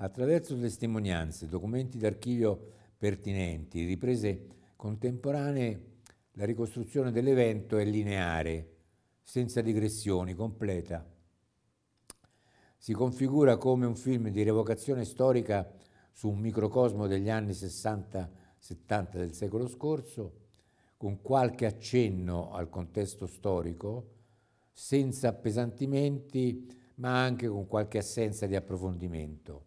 attraverso testimonianze, documenti d'archivio pertinenti, riprese contemporanee, la ricostruzione dell'evento è lineare, senza digressioni, completa. Si configura come un film di revocazione storica su un microcosmo degli anni 60-70 del secolo scorso, con qualche accenno al contesto storico, senza appesantimenti, ma anche con qualche assenza di approfondimento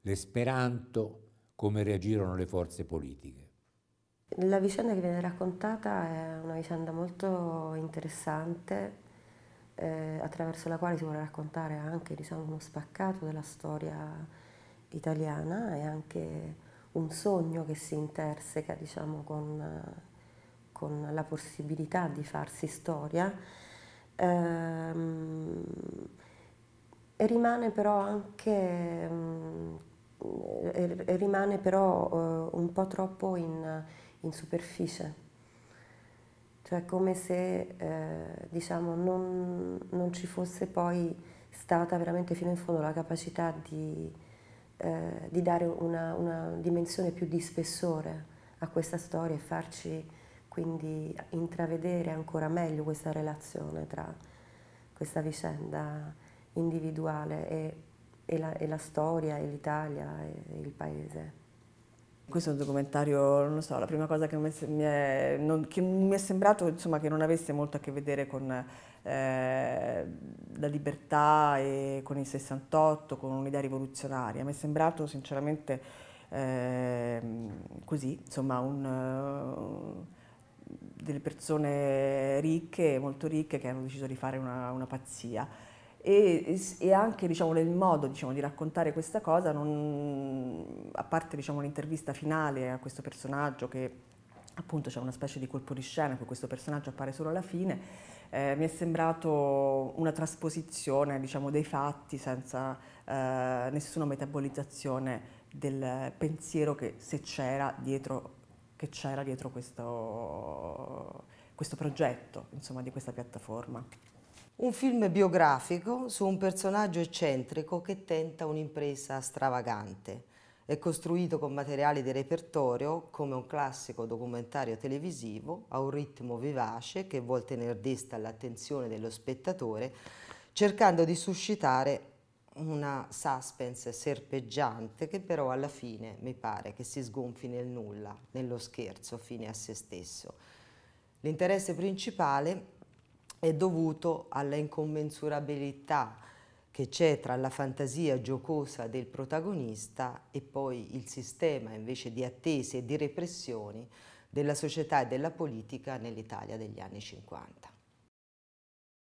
l'esperanto, come reagirono le forze politiche. La vicenda che viene raccontata è una vicenda molto interessante, eh, attraverso la quale si vuole raccontare anche diciamo, uno spaccato della storia italiana e anche un sogno che si interseca diciamo, con, con, la possibilità di farsi storia. Ehm, e rimane però anche mm, rimane però eh, un po' troppo in, in superficie cioè come se eh, diciamo, non, non, ci fosse poi stata veramente fino in fondo la capacità di, eh, di dare una, una, dimensione più di spessore a questa storia e farci quindi intravedere ancora meglio questa relazione tra questa vicenda individuale e, e, la, e la, storia, e l'Italia, e, e il paese. Questo è un documentario, non so, la prima cosa che mi è, non, che mi è sembrato insomma, che non avesse molto a che vedere con eh, la libertà e con il 68, con un'idea rivoluzionaria. Mi è sembrato sinceramente eh, così, insomma, un, delle persone ricche, molto ricche, che hanno deciso di fare una, una pazzia. E, e, anche diciamo, nel modo diciamo, di raccontare questa cosa, non, a parte diciamo, l'intervista finale a questo personaggio che appunto c'è una specie di colpo di scena, che questo personaggio appare solo alla fine, eh, mi è sembrato una trasposizione diciamo, dei fatti senza eh, nessuna metabolizzazione del pensiero che se c'era dietro, dietro, questo, questo progetto, insomma, di questa piattaforma un film biografico su un personaggio eccentrico che tenta un'impresa stravagante. È costruito con materiali di repertorio come un classico documentario televisivo a un ritmo vivace che vuol tenere desta l'attenzione dello spettatore cercando di suscitare una suspense serpeggiante che però alla fine mi pare che si sgonfi nel nulla, nello scherzo fine a se stesso. L'interesse principale è dovuto alla incommensurabilità che c'è tra la fantasia giocosa del protagonista e poi il sistema invece di attese e di repressioni della società e della politica nell'Italia degli anni 50.